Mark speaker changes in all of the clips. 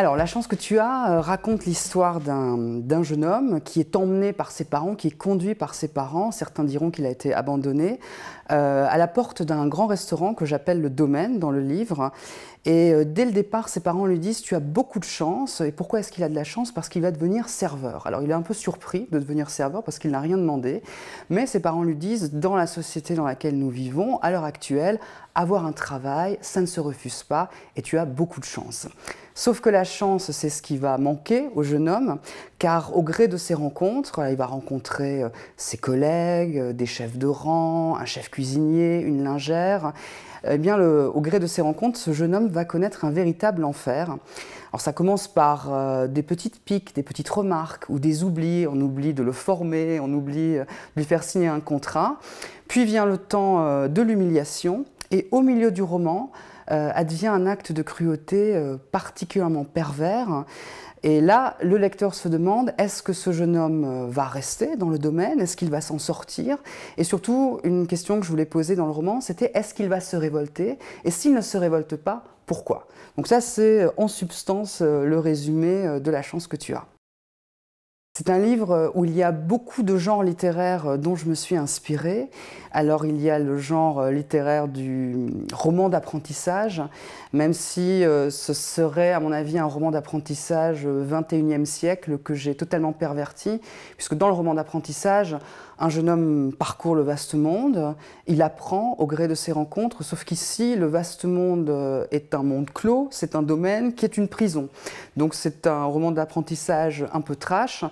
Speaker 1: Alors, La chance que tu as euh, raconte l'histoire d'un jeune homme qui est emmené par ses parents, qui est conduit par ses parents. Certains diront qu'il a été abandonné euh, à la porte d'un grand restaurant que j'appelle le Domaine dans le livre. Et euh, dès le départ, ses parents lui disent Tu as beaucoup de chance. Et pourquoi est-ce qu'il a de la chance Parce qu'il va devenir serveur. Alors, il est un peu surpris de devenir serveur parce qu'il n'a rien demandé. Mais ses parents lui disent Dans la société dans laquelle nous vivons, à l'heure actuelle, avoir un travail, ça ne se refuse pas et tu as beaucoup de chance. Sauf que la chance, c'est ce qui va manquer au jeune homme, car au gré de ses rencontres, il va rencontrer euh, ses collègues, euh, des chefs de rang, un chef cuisinier, une lingère. Eh bien, au gré de ses rencontres, ce jeune homme va connaître un véritable enfer. Alors, ça commence par euh, des petites piques, des petites remarques ou des oublis. On oublie de le former, on oublie de lui faire signer un contrat. Puis vient le temps de l'humiliation. Et au milieu du roman, euh, advient un acte de cruauté euh, particulièrement pervers. Et là, le lecteur se demande, est-ce que ce jeune homme euh, va rester dans le domaine Est-ce qu'il va s'en sortir Et surtout, une question que je voulais poser dans le roman, c'était, est-ce qu'il va se révolter Et s'il ne se révolte pas, pourquoi Donc ça, c'est en substance le résumé de la chance que tu as. C'est un livre euh, où il y a beaucoup de genres littéraires euh, dont je me suis inspirée. Alors il y a le genre euh, littéraire du mm, roman d'apprentissage, même si ce serait à mon avis un roman d'apprentissage 21e siècle que j'ai totalement perverti, puisque dans le roman d'apprentissage, un jeune homme parcourt le vaste monde, il apprend au gré de ses rencontres, sauf qu'ici, le vaste monde est un monde clos, c'est un domaine qui est une prison. Donc c'est un roman d'apprentissage un peu trash,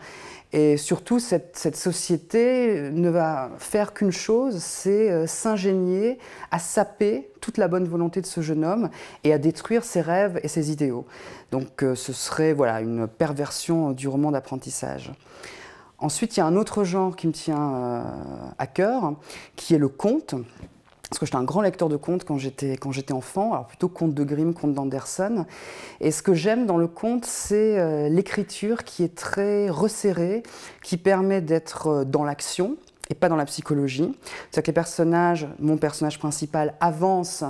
Speaker 1: et surtout, cette, société ne va faire qu'une chose, c'est euh, s'ingénier à saper toute la bonne volonté de ce jeune homme et à détruire ses rêves et ses idéaux. Donc euh, ce serait voilà, une perversion du roman d'apprentissage. Ensuite, il y a un autre genre qui me tient euh, à cœur, qui est le conte parce que j'étais un grand lecteur de contes quand j'étais, enfant, alors plutôt contes de Grimm, contes d'Anderson. Et ce que j'aime dans le conte, c'est euh, l'écriture qui est très resserrée, qui permet d'être euh, dans l'action et pas dans la psychologie. C'est-à-dire que les personnages, mon personnage principal, avance,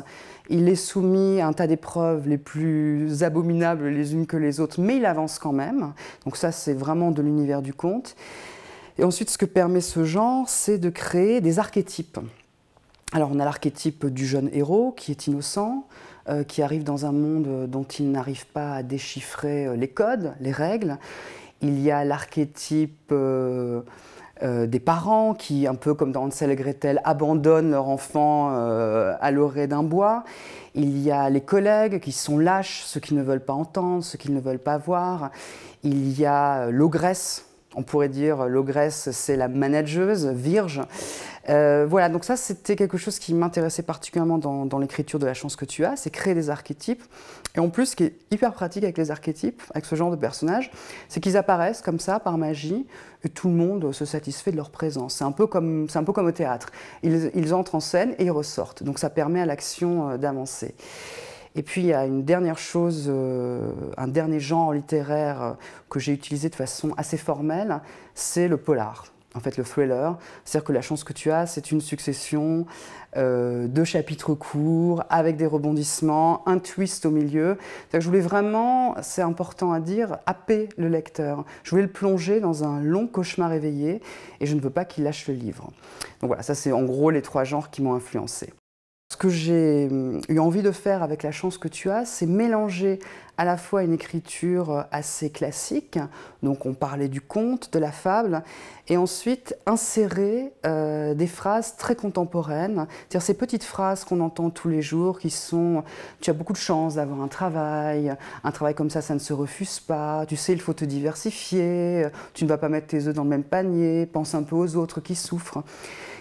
Speaker 1: il est soumis à un tas d'épreuves les plus abominables les unes que les autres, mais il avance quand même. Donc ça, c'est vraiment de l'univers du conte. Et ensuite, ce que permet ce genre, c'est de créer des archétypes. Alors on a l'archétype du jeune héros qui est innocent, euh, qui arrive dans un monde euh, dont il n'arrive pas à déchiffrer euh, les codes, les règles. Il y a l'archétype des parents qui, un peu comme dans Hansel et Gretel, abandonnent leur enfant à l'orée d'un bois. Il y a les collègues qui sont lâches, ceux qui ne veulent pas entendre, ceux qui ne veulent pas voir. Il y a l'ogresse, on pourrait dire l'ogresse, c'est la manageuse, virge, euh, voilà, donc ça c'était quelque chose qui m'intéressait particulièrement dans, l'écriture de la chance que tu as, c'est créer des archétypes. Et en plus, ce qui est hyper pratique avec les archétypes, avec ce genre de personnages, c'est qu'ils apparaissent comme ça par magie et tout le monde se satisfait de leur présence. C'est un peu comme, au théâtre. Ils, entrent en scène et ils ressortent. Donc ça permet à l'action euh, d'avancer. Et puis il y a une dernière chose, euh, un dernier genre littéraire que j'ai utilisé de façon assez formelle, c'est le polar en fait le thriller. C'est-à-dire que la chance que tu as, c'est une succession euh, de chapitres courts, avec des rebondissements, un twist au milieu. je voulais vraiment, c'est important à dire, happer le lecteur. Je voulais le plonger dans un long cauchemar éveillé et je ne veux pas qu'il lâche le livre. Donc voilà, ça c'est en gros les trois genres qui m'ont influencé ce que j'ai euh, eu envie de faire avec la chance que tu as, c'est mélanger à la fois une écriture euh, assez classique, donc on parlait du conte, de la fable, et ensuite insérer euh, des phrases très contemporaines, cest dire ces petites phrases qu'on entend tous les jours qui sont tu as beaucoup de chance d'avoir un travail, un travail comme ça, ça ne se refuse pas, tu sais, il faut te diversifier, tu ne vas pas mettre tes œufs dans le même panier, pense un peu aux autres qui souffrent.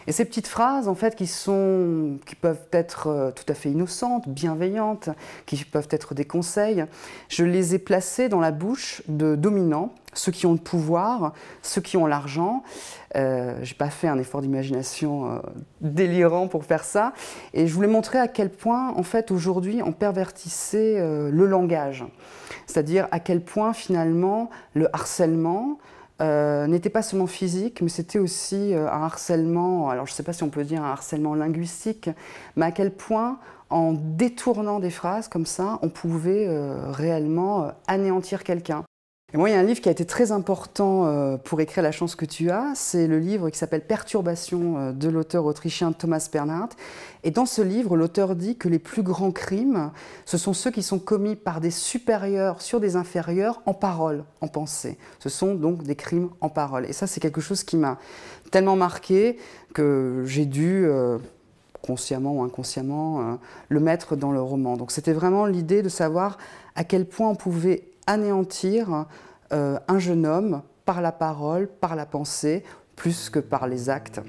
Speaker 1: Et ces petites phrases, en fait, qui, sont, qui peuvent être euh, tout à fait innocentes, bienveillantes, qui peuvent être des conseils, je les ai placées dans la bouche de dominants, ceux qui ont le pouvoir, ceux qui ont l'argent. Euh, J'ai pas fait un effort d'imagination euh, délirant pour faire ça. Et je voulais montrer à quel point, en fait, aujourd'hui, on pervertissait euh, le langage. C'est-à-dire à quel point, finalement, le harcèlement, euh, n'était pas seulement physique, mais c'était aussi euh, un harcèlement, alors je ne sais pas si on peut dire un harcèlement linguistique, mais à quel point en détournant des phrases comme ça, on pouvait euh, réellement anéantir quelqu'un. Et moi, il y a un livre qui a été très important euh, pour écrire La chance que tu as. C'est le livre qui s'appelle Perturbation euh, de l'auteur autrichien Thomas Bernhardt. Et dans ce livre, l'auteur dit que les plus grands crimes, ce sont ceux qui sont commis par des supérieurs sur des inférieurs en parole, en pensée. Ce sont donc des crimes en parole. Et ça, c'est quelque chose qui m'a tellement marqué que j'ai dû... Euh, consciemment ou inconsciemment, le mettre dans le roman. Donc c'était vraiment l'idée de savoir à quel point on pouvait anéantir euh, un jeune homme par la parole, par la pensée, plus que par les actes.